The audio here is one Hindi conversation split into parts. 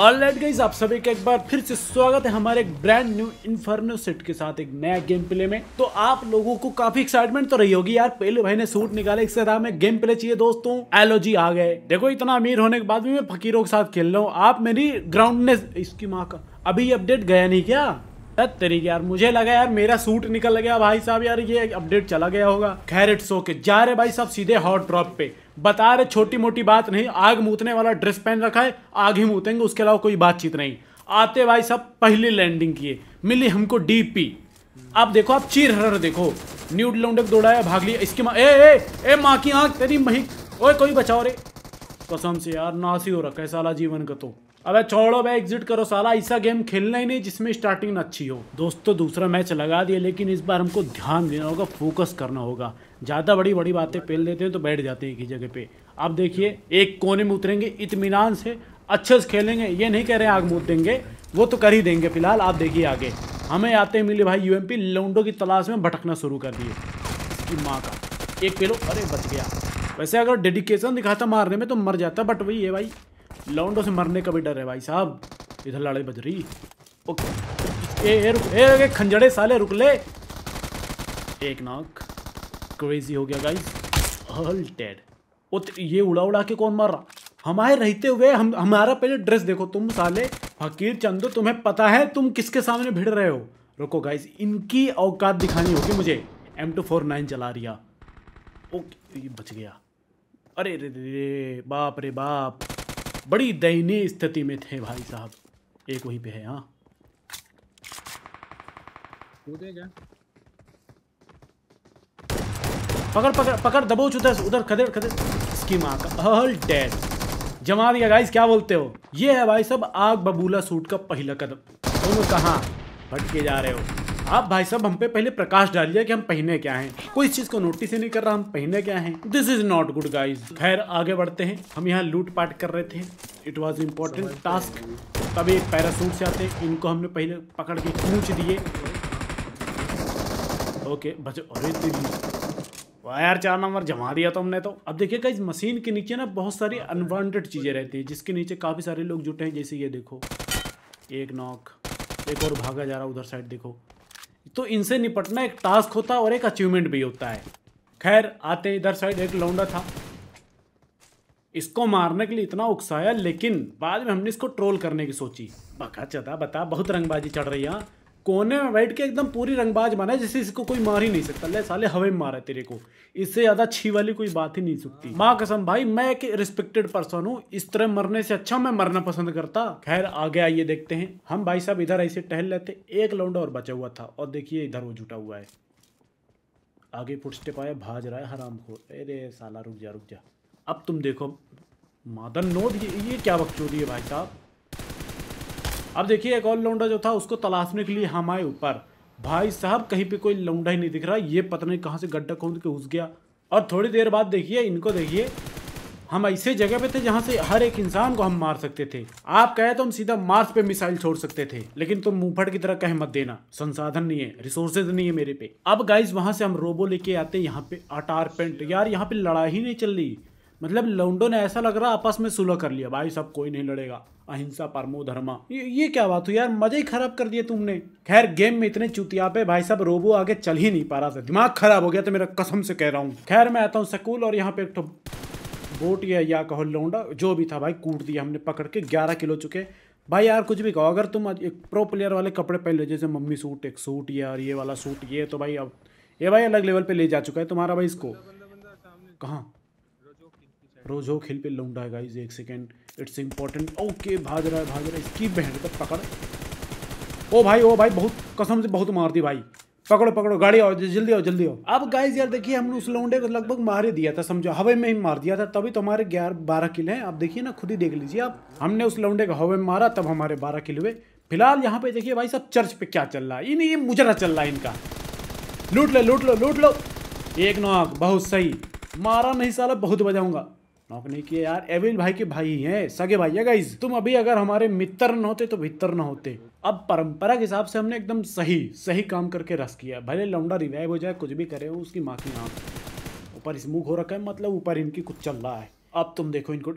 ऑलराइट गाइज आप सभी का एक बार फिर से स्वागत है हमारे एक ब्रांड न्यू इन्फर्नो सेट के साथ एक नया गेम प्ले में तो आप लोगों को काफी एक्साइटमेंट तो रही होगी यार पहले भाई ने सूट निकाले इससे था हमें गेम प्ले चाहिए दोस्तों एलोजी आ गए देखो इतना अमीर होने के बाद भी मैं फकीरों के साथ खेल रहा हूँ आप मेरी ग्राउंडनेस इसकी माँ का अभी अपडेट गया नहीं क्या तरीके यार मुझे लगा यार मेरा सूट निकल गया भाई साहब यार ये अपडेट चला गया होगा खैर इट्स ओके जा रहे भाई साहब सीधे हॉट ड्रॉप पे बता रहे छोटी मोटी बात नहीं आग मूतने वाला ड्रेस पहन रखा है आग ही मूतेंगे उसके अलावा कोई बातचीत नहीं आते भाई साहब पहली लैंडिंग किए मिली हमको डीपी आप देखो आप चीर हर देखो न्यूड लौंडक दौड़ाया भाग लिया इसके माँ ए ए ए माँ की आँख तेरी मही ओए कोई बचाओ रे कसम से यार नासी हो रखा है साला जीवन का तो अबे छोड़ो भाई एग्जिट करो साला ऐसा गेम खेलना ही नहीं जिसमें स्टार्टिंग अच्छी हो दोस्तों तो दूसरा मैच लगा दिया लेकिन इस बार हमको ध्यान देना होगा फोकस करना होगा ज़्यादा बड़ी बड़ी बातें पेल देते हैं तो बैठ जाते हैं एक ही जगह पे अब देखिए एक कोने में उतरेंगे इतमान से अच्छे से खेलेंगे ये नहीं कह रहे आग मूद देंगे वो तो कर ही देंगे फिलहाल आप देखिए आगे हमें आते मिले भाई यू लौंडो की तलाश में भटकना शुरू कर दिए माँ का एक पेलो अरे बच गया वैसे अगर डेडिकेशन दिखाता मारने में तो मर जाता बट वही है भाई लौंडो से मरने का भी डर है भाई साहब इधर लड़ाई बज रही ओके ए, ए, रुक, ए, खंजड़े साले रुक ले एक नाक क्रेजी हो गया गाइस हल्टेड ओ ये उड़ा उड़ा के कौन मार रहा हमारे रहते हुए हम हमारा पहले ड्रेस देखो तुम साले फकीर चंदो तुम्हें पता है तुम किसके सामने भिड़ रहे हो रुको गाइस इनकी औकात दिखानी होगी मुझे एम टू फोर नाइन चला रिया ओके ये बच गया अरे रे रे बाप रे बाप बड़ी दयनीय स्थिति में थे भाई साहब एक वहीं पे है हाँ पकड़ पकड़ पकड़ दबोच उधर उधर खदेड़ खदेड़ इसकी माँ का ऑल डेड जमा दिया गाइस क्या बोलते हो ये है भाई सब आग बबूला सूट का पहला कदम तुम कहाँ भटके जा रहे हो आप भाई साहब हम पे पहले प्रकाश डालिए कि हम पहने क्या हैं कोई इस चीज को नोटिस ही नहीं कर रहा हम पहने क्या हैं this is not good guys खैर आगे बढ़ते हैं हम यहाँ लूट पाट कर रहे थे इट वॉज इम्पोर्टेंट टास्क तभी एक पैरासूट से आते इनको हमने पहले पकड़ के खींच दिए ओके बच अरे वाह यार चार नंबर जमा दिया तो हमने तो अब देखिए इस मशीन के नीचे ना बहुत सारी अनवांटेड चीज़ें रहती हैं जिसके नीचे काफ़ी सारे लोग जुटे हैं जैसे ये देखो एक नॉक एक और भागा जा रहा उधर साइड देखो तो इनसे निपटना एक टास्क होता है और एक अचीवमेंट भी होता है खैर आते इधर साइड एक लौंडा था इसको मारने के लिए इतना उकसाया लेकिन बाद में हमने इसको ट्रोल करने की सोची बका चता बता बहुत रंगबाजी चढ़ रही है हाँ। कोने में बैठ के एकदम पूरी रंगबाज बना है जैसे इसको कोई मार ही नहीं सकता ले साले हवे में मारा तेरे को इससे ज़्यादा छी वाली कोई बात ही नहीं सकती माँ कसम भाई मैं एक रिस्पेक्टेड पर्सन हूँ इस तरह मरने से अच्छा मैं मरना पसंद करता खैर आगे आइए देखते हैं हम भाई साहब इधर ऐसे टहल लेते एक लौंडा और बचा हुआ था और देखिए इधर वो जुटा हुआ है आगे फुटस्टेप आया भाज रहा है हराम को अरे साला रुक जा रुक जा अब तुम देखो मादन नोद ये, ये क्या वक्त चोरी है भाई साहब अब देखिए एक और लौंडा जो था उसको तलाशने के लिए हम आए ऊपर भाई साहब कहीं पे कोई लौंडा ही नहीं दिख रहा ये पता नहीं कहाँ से गड्ढा खोद के घुस गया और थोड़ी देर बाद देखिए इनको देखिए हम ऐसे जगह पे थे जहाँ से हर एक इंसान को हम मार सकते थे आप कहे तो हम सीधा मार्स पे मिसाइल छोड़ सकते थे लेकिन तुम तो मुंहफट की तरह कह मत देना संसाधन नहीं है रिसोर्सेज नहीं है मेरे पे अब गाइज वहां से हम रोबो लेके आते यहाँ पे अटार पेंट यार यहाँ पे लड़ाई ही नहीं चल रही मतलब लौंडो ने ऐसा लग रहा आपस में सुलह कर लिया भाई सब कोई नहीं लड़ेगा अहिंसा परमो धर्मा ये ये क्या बात हुई यार मज़े ही खराब कर दिए तुमने खैर गेम में इतने चुतिया पे भाई साहब रोबो आगे चल ही नहीं पा रहा था दिमाग खराब हो गया तो मेरा कसम से कह रहा हूँ खैर मैं आता हूँ स्कूल और यहाँ पे एक तो बोट या, या कहो लौंडा जो भी था भाई कूट दिया हमने पकड़ के ग्यारह किलो चुके भाई यार कुछ भी कहो अगर तुम एक प्रो प्लेयर वाले कपड़े पहन लो जैसे मम्मी सूट एक सूट या ये वाला सूट ये तो भाई अब ये भाई अलग लेवल पे ले जा चुका है तुम्हारा भाई इसको कहाँ रोजो खिल पे लौंडा है गाइज एक सेकेंड इट्स इंपॉर्टेंट ओके भाग रहा है भाग रहा है इसकी बहन तक पकड़ ओ भाई ओ भाई बहुत कसम से बहुत मार दी भाई पकड़ो पकड़ो गाड़ी आओ जल्दी आओ जल्दी आओ अब गाइज यार देखिए हमने उस लौंडे को लगभग मार ही दिया था समझो हवा में ही मार दिया था तभी तो हमारे ग्यारह बारह किले हैं आप देखिए ना खुद ही देख लीजिए आप हमने उस लौंडे को हवा में मारा तब हमारे बारह किले हुए फिलहाल यहाँ पे देखिए भाई सब चर्च पे क्या चल रहा है इन्हें ये मुजरा चल रहा है इनका लूट लो लूट लो लूट लो एक नौ बहुत सही मारा नहीं साला बहुत बजाऊंगा नॉक नहीं किया यार एविल भाई के भाई हैं सगे भाई है गाइज तुम अभी अगर हमारे मित्र न होते तो भित्र न होते अब परंपरा के हिसाब से हमने एकदम सही सही काम करके रस किया भले लौंडा रिवाइव हो जाए कुछ भी करे हो उसकी माँ की नाम ऊपर स्मूक हो रखा है मतलब ऊपर इनकी कुछ चल रहा है अब तुम देखो इनको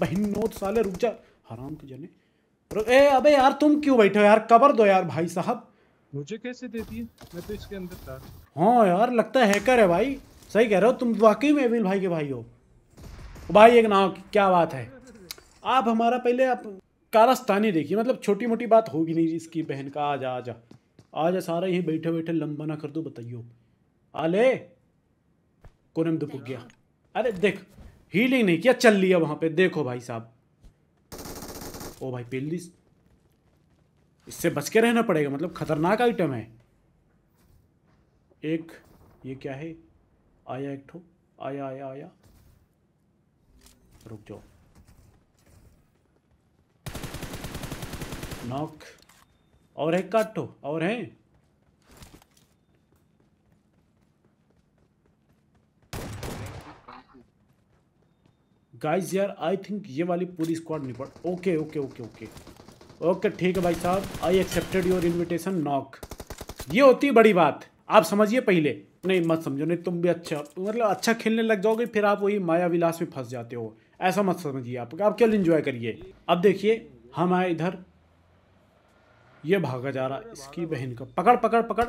बहनों साले रुक जा हराम के जने ए अबे यार तुम क्यों बैठे हो यार कबर दो यार भाई साहब मुझे कैसे देती है मैं तो इसके अंदर था हाँ यार लगता है हैकर है भाई सही कह रहे हो तुम वाकई में एविल भाई के भाई हो भाई एक नाव क्या बात है आप हमारा पहले आप कारस्तानी देखिए मतलब छोटी मोटी बात होगी नहीं इसकी बहन का आ जा आ जा आ जा सारा यहीं बैठे बैठे लंबा ना कर दो बताइयो आले कोने में दुपुक गया अरे देख हीलिंग नहीं किया चल लिया वहां पे देखो भाई साहब ओ भाई पेलिस इससे बच के रहना पड़ेगा मतलब खतरनाक आइटम है एक ये क्या है आया एक ठो आया आया आया रुक जाओ नॉक और है काटो और है गाइस यार आई थिंक ये वाली पूरी स्क्वाड निपट okay okay okay okay okay ठीक है भाई साहब I accepted your invitation knock ये होती है बड़ी बात आप समझिए पहले नहीं मत समझो नहीं तुम भी अच्छा मतलब अच्छा खेलने लग जाओगे फिर आप वही माया विलास में फंस जाते हो ऐसा मत समझिए आप आप केवल इन्जॉय करिए अब देखिए हम आए इधर ये भागा जा रहा इसकी बहन का पकड़ पकड़ पकड़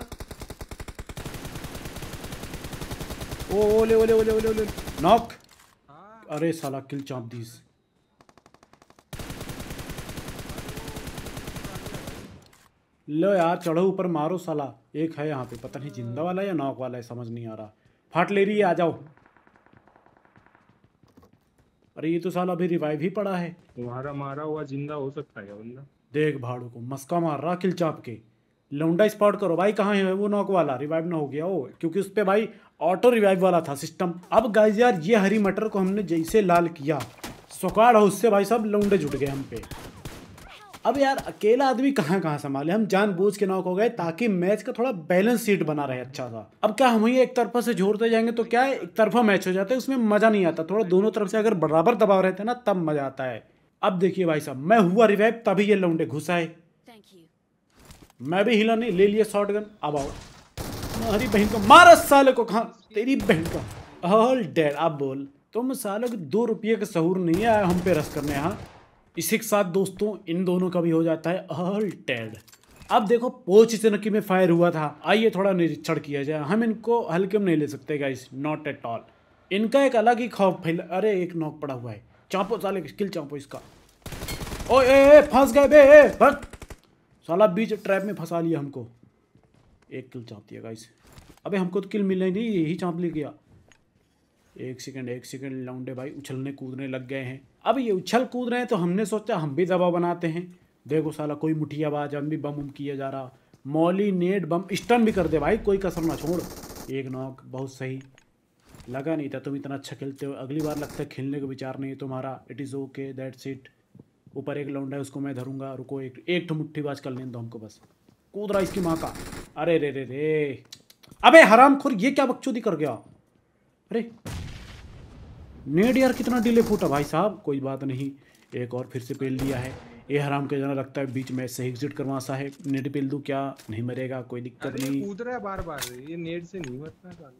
ओ ओले ओले ओले ओले ओले नॉक अरे साला किल चाप दीस लो यार चढ़ो ऊपर मारो साला एक है यहाँ पे पता नहीं जिंदा वाला या नॉक वाला है समझ नहीं आ रहा फाट ले रही है आ जाओ अरे ये तो साला अभी रिवाइव ही पड़ा है तुम्हारा तो मारा हुआ जिंदा हो सकता है बंदा देख भाड़ू को मस्का मार रहा खिल चाप के लौंडा स्पॉट करो भाई कहाँ है वो नॉक वाला रिवाइव ना हो गया वो क्योंकि उस पर भाई ऑटो रिवाइव वाला था सिस्टम अब गाइज यार ये हरी मटर को हमने जैसे लाल किया सोकाड़ हाउस से भाई साहब लौंडे जुट गए हम पे अब यार अकेला आदमी कहाँ कहाँ संभाले हम जान बूझ के नॉक हो गए ताकि मैच का थोड़ा बैलेंस सीट बना रहे अच्छा सा अब क्या हम ही एक तरफा से झोड़ते जाएंगे तो क्या है एक तरफा मैच हो जाता है उसमें मजा नहीं आता थोड़ा दोनों तरफ से अगर बराबर दबाव रहते ना तब मजा आता है अब देखिए भाई साहब मैं हुआ रिवाइव तभी ये लौंडे घुसाए मैं भी हिला नहीं ले लिया शॉर्ट गन अब आओ हमारी बहन को मारा साले को खा तेरी बहन का ऑल डेड आप बोल तुम साले दो रुपये का सहूर नहीं है हम पे रस करने यहाँ इसी के साथ दोस्तों इन दोनों का भी हो जाता है टेड अब देखो पोच इतनकी में फायर हुआ था आइए थोड़ा निरीक्षण किया जाए हम इनको हल्के में नहीं ले सकते गाइस नॉट एट ऑल इनका एक अलग ही खौफ फैल अरे एक नॉक पड़ा हुआ है चापो साले स्किल चापो इसका ओ ए फंस गए बे भग साला बीच ट्रैप में फंसा लिया हमको एक किल चाँप दिया गाइस अबे हमको तो किल मिले नहीं यही चाँप ले गया एक सेकंड एक सेकंड लौंडे भाई उछलने कूदने लग गए हैं अब ये उछल कूद रहे हैं तो हमने सोचा हम भी दबाव बनाते हैं देखो साला कोई बाज हम भी बम उम किया जा रहा मौली नेट बम स्टन भी कर दे भाई कोई कसर ना छोड़ एक नॉक बहुत सही लगा नहीं था तुम इतना अच्छा खेलते हो अगली बार लगता है खेलने का विचार नहीं है तुम्हारा it is okay that seat ऊपर एक लौंड है उसको मैं धरूंगा रुको एक एक ठो बाज कर लेने दो हमको बस कूद रहा इसकी माँ का अरे रे रे रे अबे हराम खुर ये क्या बकचोदी कर गया अरे नेट यार कितना डिले फूटा भाई साहब कोई बात नहीं एक और फिर से पेल दिया है ये हराम के जाना लगता है बीच में से एग्जिट करवा सा है नेट पेल दू क्या नहीं मरेगा कोई दिक्कत नहीं कूद रहा है बार बार ये नेट से नहीं मरता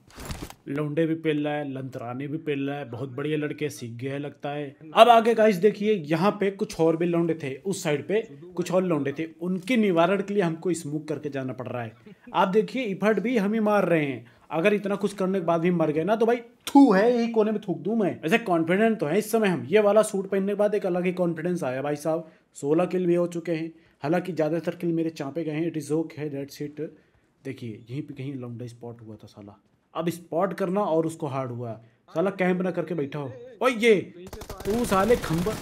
लौंडे भी पेल रहा है लंतराने भी पेल रहा है बहुत बढ़िया लड़के सीख गए लगता है अब आगे का देखिए यहाँ पे कुछ और भी लौंडे थे उस साइड पे कुछ और लौंडे थे उनके निवारण के लिए हमको स्मूक करके जाना पड़ रहा है आप देखिए इफर्ट भी हम ही मार रहे हैं अगर इतना कुछ करने के बाद भी मर गए ना तो भाई थू है यही कोने में थूक दू मैं ऐसे कॉन्फिडेंट तो है इस समय हम ये वाला सूट पहनने के बाद एक अलग ही कॉन्फिडेंस आया भाई साहब सोलह किल भी हो चुके हैं हालांकि ज़्यादातर किल मेरे चापे गए हैं इट इज़ ओक है डेट सीट देखिए यहीं पर कहीं लौंडा स्पॉट हुआ था साला अब स्पॉट करना और उसको हार्ड हुआ साला कैंप ना करके बैठा हो और ये तू साले खम्बा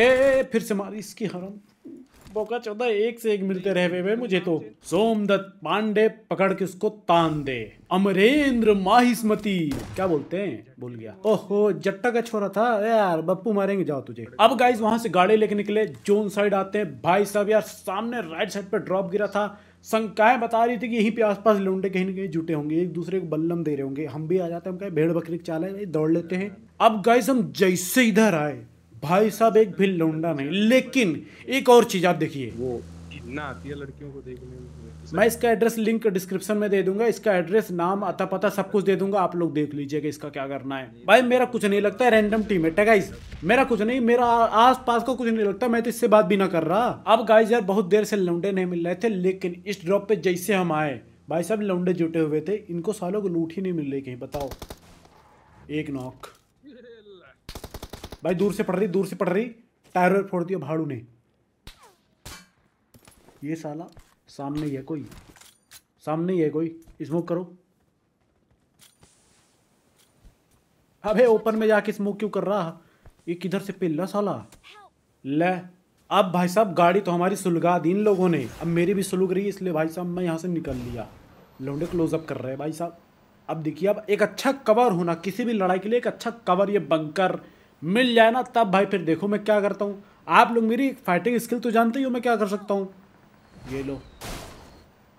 ए, फिर से मारी इसकी हरम बोका चौदह एक से एक मिलते रहे हुए मुझे तो सोमदत्त पांडे पकड़ के उसको तान दे अमरेंद्र माहिस्मती क्या बोलते हैं बोल गया ओहो जट्टा का छोरा था यार बप्पू मारेंगे जाओ तुझे अब गाइज वहां से गाड़ी लेके निकले जोन साइड आते हैं भाई साहब यार सामने राइट साइड पर ड्रॉप गिरा था शंकाएं बता रही थी कि यहीं पे आसपास लुंडे कहीं ना कहीं जुटे होंगे एक दूसरे को बल्लम दे रहे होंगे हम भी आ जाते हैं हम कहे भेड़ बकरी चाले चाल है दौड़ लेते हैं अब गाइस हम जैसे इधर आए भाई साहब एक भी लौंडा नहीं लेकिन एक और चीज़ आप देखिए वो घिन्ना आती है लड़कियों को देखने में मैं इसका एड्रेस लिंक डिस्क्रिप्शन में दे दूंगा इसका एड्रेस नाम अता पता सब कुछ दे दूंगा आप लोग देख लीजिएगा इसका क्या करना है भाई मेरा कुछ नहीं लगता है रैंडम टीम है गाइस मेरा कुछ नहीं मेरा आस पास को कुछ नहीं लगता मैं तो इससे बात भी ना कर रहा अब गाइस यार बहुत देर से लौंडे नहीं मिल रहे थे लेकिन इस ड्रॉप पे जैसे हम आए भाई साहब लौंडे जुटे हुए थे इनको सालों को लूट ही नहीं मिल रही कहीं बताओ एक नॉक भाई दूर से पड़ रही दूर से पड़ रही टायर फोड़ दिया भाड़ू ने ये साला सामने ही है कोई सामने ही है कोई स्मोक करो अबे ओपन में जाके स्मोक क्यों कर रहा ये किधर से पिल्ला साला ले अब भाई साहब गाड़ी तो हमारी सुलगा दी इन लोगों ने अब मेरी भी सुलग रही है इसलिए भाई साहब मैं यहाँ से निकल लिया लौंडे क्लोजअप कर रहे हैं भाई साहब अब देखिए अब एक अच्छा कवर होना किसी भी लड़ाई के लिए एक अच्छा कवर ये बंकर मिल जाए ना तब भाई फिर देखो मैं क्या करता हूँ आप लोग मेरी फाइटिंग स्किल तो जानते ही हो मैं क्या कर सकता हूँ ये लो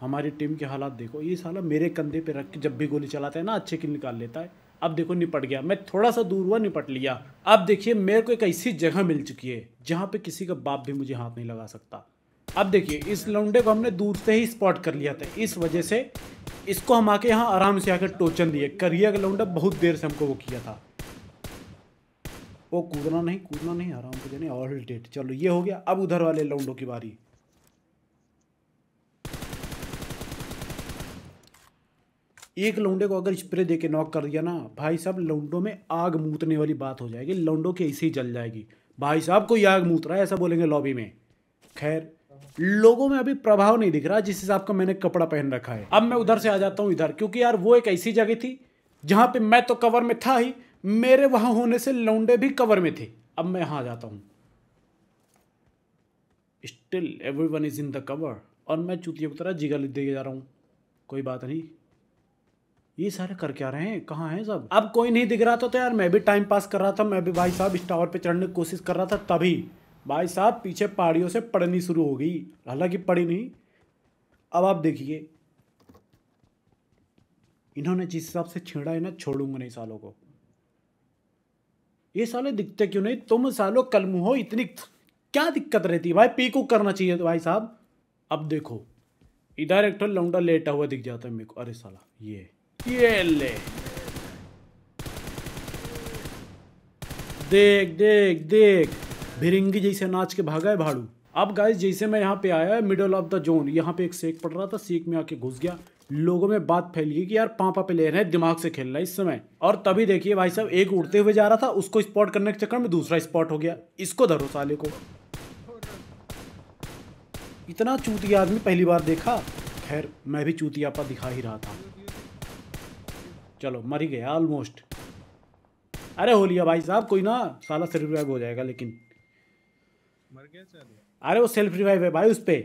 हमारी टीम के हालात देखो ये साला मेरे कंधे पे रख के जब भी गोली चलाता है ना अच्छे की निकाल लेता है अब देखो निपट गया मैं थोड़ा सा दूर हुआ निपट लिया अब देखिए मेरे को एक ऐसी जगह मिल चुकी है जहाँ पे किसी का बाप भी मुझे हाथ नहीं लगा सकता अब देखिए इस लौंडे को हमने दूर से ही स्पॉट कर लिया था इस वजह से इसको हम आके यहाँ आराम से आकर टोचन दिए करिए का लौंडा बहुत देर से हमको वो किया था वो कूदना नहीं कूदना नहीं आराम से देने ऑल डेट चलो ये हो गया अब उधर वाले लौंडों की बारी एक लौंडे को अगर स्प्रे देके नॉक कर दिया ना भाई साहब लौंडों में आग मूतने वाली बात हो जाएगी लौंडों की ऐसे ही जल जाएगी भाई साहब कोई आग मूत रहा है ऐसा बोलेंगे लॉबी में खैर लोगों में अभी प्रभाव नहीं दिख रहा जिस हिसाब का मैंने कपड़ा पहन रखा है अब मैं उधर से आ जाता हूँ इधर क्योंकि यार वो एक ऐसी जगह थी जहाँ पे मैं तो कवर में था ही मेरे वहां होने से लौंडे भी कवर में थे अब मैं यहां आ जाता हूं still everyone is in the cover और मैं चुतिया की तरह जिगा दे जा रहा हूं कोई बात नहीं ये सारे कर क्या रहे हैं कहाँ हैं सब अब कोई नहीं दिख रहा था तो यार मैं भी टाइम पास कर रहा था मैं भी भाई साहब इस टावर पे चढ़ने की कोशिश कर रहा था तभी भाई साहब पीछे पहाड़ियों से पड़नी शुरू हो गई हालांकि पड़ी नहीं अब आप देखिए इन्होंने जिस हिसाब से छेड़ा है ना छोड़ूंगा नहीं सालों को ये साले दिखते क्यों नहीं तुम सालो कलमू हो इतनी क्या दिक्कत रहती है भाई पी को करना चाहिए तो भाई साहब अब देखो इधर एक लौंडा लेटा हुआ दिख जाता है मेरे को अरे साला ये ये ले देख देख देख भिरंगी जैसे नाच के भागा है भाड़ू अब गाइस जैसे मैं यहाँ पे आया है मिडल ऑफ द जोन यहाँ पे एक सेक पड़ रहा था सेक में आके घुस गया लोगों में बात फैल गई कि यार पापा प्लेयर है दिमाग से खेल रहा है इस समय और तभी देखिए भाई साहब एक उड़ते हुए जा रहा था उसको स्पॉट करने के चक्कर में दूसरा स्पॉट हो गया इसको धरो साले को इतना चूतिया आदमी पहली बार देखा खैर मैं भी पर दिखा ही रहा था चलो मर ही गया ऑलमोस्ट अरे हो लिया भाई साहब कोई ना साला सेल्फ रिवाइव हो जाएगा लेकिन मर गया अरे वो सेल्फ रिवाइव है भाई उस पर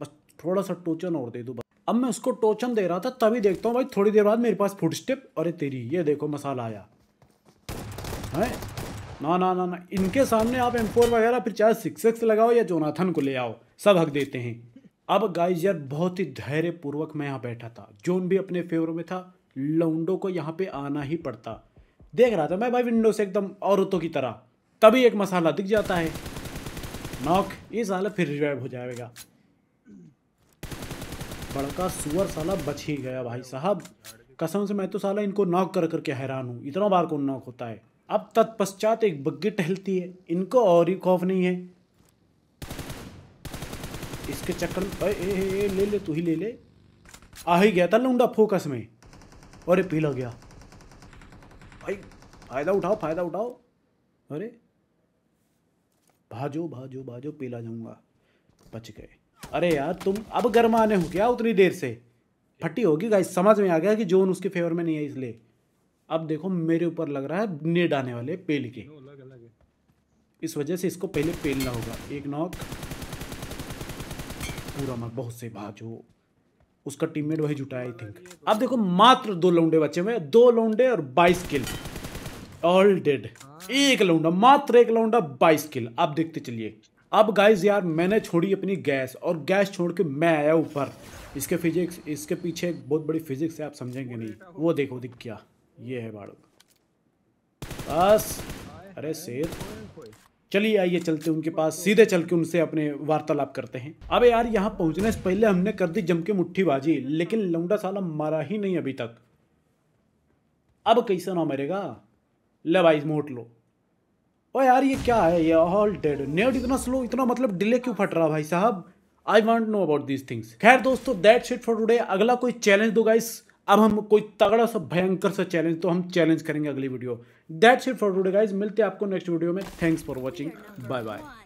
बस थोड़ा सा टोचन और दे दो अब मैं उसको टोचन दे रहा था तभी देखता हूँ भाई थोड़ी देर बाद मेरे पास फुट स्टेप अरे तेरी ये देखो मसाला आया है ना ना ना ना इनके सामने आप एम फोर वगैरह फिर चाहे सिक्स एक्स लगाओ या जोनाथन को ले आओ सब हक देते हैं अब गाइज यार बहुत ही धैर्यपूर्वक मैं यहाँ बैठा था जोन भी अपने फेवर में था लौंडो को यहाँ पे आना ही पड़ता देख रहा था मैं भाई विंडो से एकदम औरतों की तरह तभी एक मसाला दिख जाता है नॉक ये साल फिर रिवाइव हो जाएगा बड़का सुअर साला बच ही गया भाई साहब कसम से मैं तो साला इनको नॉक कर करके हैरान हूँ इतना बार कौन नॉक होता है अब तत्पश्चात एक बग्गी टहलती है इनको और ही खौफ नहीं है इसके चक्कर ले ले तू ही ले ले आ ही गया था लूडा फोकस में और ये पीला गया भाई फायदा उठाओ फायदा उठाओ अरे भाजो भाजो भाजो पीला जाऊंगा बच गए अरे यार तुम अब गर्माने हो क्या उतनी देर से फटी होगी गाइस समझ में आ गया कि जोन उसके फेवर में नहीं है इसलिए अब देखो मेरे ऊपर लग रहा है नेड आने वाले पेल के इस वजह से इसको पहले पेलना होगा एक नॉक पूरा मर बहुत से भाजो उसका टीममेट वही जुटा आई थिंक अब देखो मात्र दो लौंडे बचे हुए दो लौंडे और बाईस किल ऑल डेड एक लौंडा मात्र एक लौंडा बाईस किल आप देखते चलिए अब गाइज यार मैंने छोड़ी अपनी गैस और गैस छोड़ के मैं आया ऊपर इसके फिजिक्स इसके पीछे एक बहुत बड़ी फिजिक्स है आप समझेंगे नहीं वो देखो दिख क्या ये है बाड़ू बस अरे शेर चलिए आइए चलते उनके पास सीधे चल के उनसे अपने वार्तालाप करते हैं अब यार यहाँ पहुँचने से पहले हमने कर दी जम के मुठ्ठीबाजी लेकिन लौंडा साला मारा ही नहीं अभी तक अब कैसा ना मरेगा ले भाई मोट लो ओ यार ये क्या है ये ऑल डेड नेट इतना स्लो इतना मतलब डिले क्यों फट रहा भाई साहब I want know about these things खैर दोस्तों दैट शिट फॉर टूडे अगला कोई चैलेंज दो गाइस अब हम कोई तगड़ा सा भयंकर सा चैलेंज तो हम चैलेंज करेंगे अगली video that shit for today guys मिलते हैं आपको नेक्स्ट वीडियो में thanks for watching bye bye